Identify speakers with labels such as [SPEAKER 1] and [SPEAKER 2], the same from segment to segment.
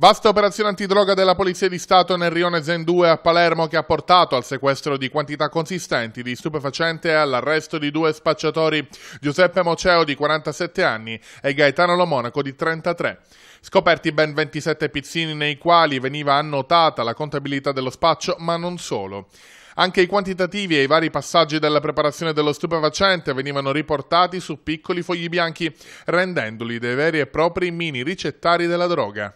[SPEAKER 1] Vasta operazione antidroga della Polizia di Stato nel rione Zen 2 a Palermo che ha portato al sequestro di quantità consistenti di stupefacente e all'arresto di due spacciatori, Giuseppe Moceo di 47 anni e Gaetano Lomonaco di 33. Scoperti ben 27 pizzini nei quali veniva annotata la contabilità dello spaccio, ma non solo. Anche i quantitativi e i vari passaggi della preparazione dello stupefacente venivano riportati su piccoli fogli bianchi, rendendoli dei veri e propri mini ricettari della droga.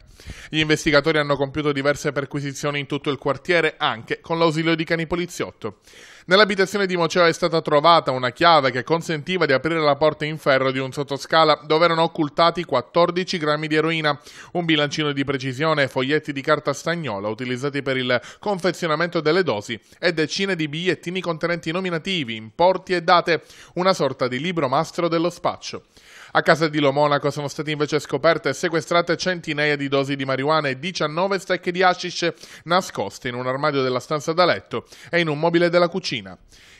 [SPEAKER 1] Gli investigatori hanno compiuto diverse perquisizioni in tutto il quartiere, anche con l'ausilio di cani poliziotto. Nell'abitazione di Moceo è stata trovata una chiave che consentiva di aprire la porta in ferro di un sottoscala dove erano occultati 14 grammi di eroina, un bilancino di precisione, foglietti di carta stagnola utilizzati per il confezionamento delle dosi e decine di bigliettini contenenti nominativi, importi e date, una sorta di libro mastro dello spaccio. A casa di Lo Monaco sono state invece scoperte e sequestrate centinaia di dosi di marijuana e 19 stecche di hashish nascoste in un armadio della stanza da letto e in un mobile della cucina.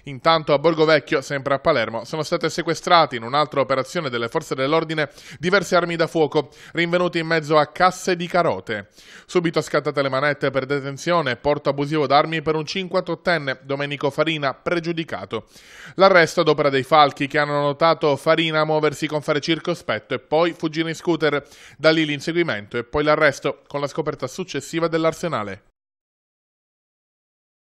[SPEAKER 1] Intanto a Borgo Vecchio, sempre a Palermo, sono state sequestrate in un'altra operazione delle forze dell'ordine diverse armi da fuoco, rinvenute in mezzo a casse di carote. Subito scattate le manette per detenzione e porto abusivo d'armi per un 58enne, Domenico Farina, pregiudicato. L'arresto ad opera dei falchi che hanno notato Farina muoversi con fare circospetto e poi fuggire in scooter. Da lì l'inseguimento e poi l'arresto, con la scoperta successiva dell'arsenale.